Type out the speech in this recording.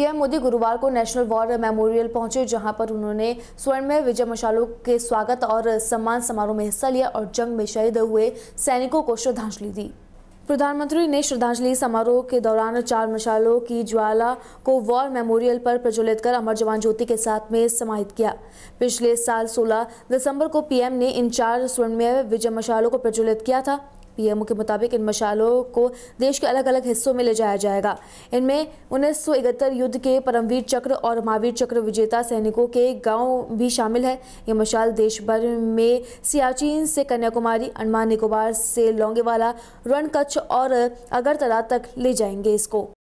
PM Modi गुरुवार को national war memorial पहुंचे जहां पर उन्होंने में विजय मशालों के स्वागत और सम्मान समारोह में हिस्सा लिया और जंग में शहीद हुए सैनिकों को श्रद्धांजलि दी प्रधानमंत्री ने श्रद्धांजलि समारोह के दौरान चार मशालों की ज्वाला को वॉर मेमोरियल पर प्रज्वलित कर अमर जवान ज्योति के साथ में समाहित किया पिछले साल 16 दिसंबर को पीएम ने इन चार स्वर्णमय विजय मशालों को प्रज्वलित किया था पीएमओ के मुताबिक इन मशालों को देश के अलग अलग हिस्सों में ले जाया जाएगा इनमें उन्नीस युद्ध के परमवीर चक्र और महावीर चक्र विजेता सैनिकों के गांव भी शामिल है ये मशाल देश भर में सियाचिन से कन्याकुमारी अंडमान निकोबार से लोंगेवाला रण कच्छ और अगरतला तक ले जाएंगे इसको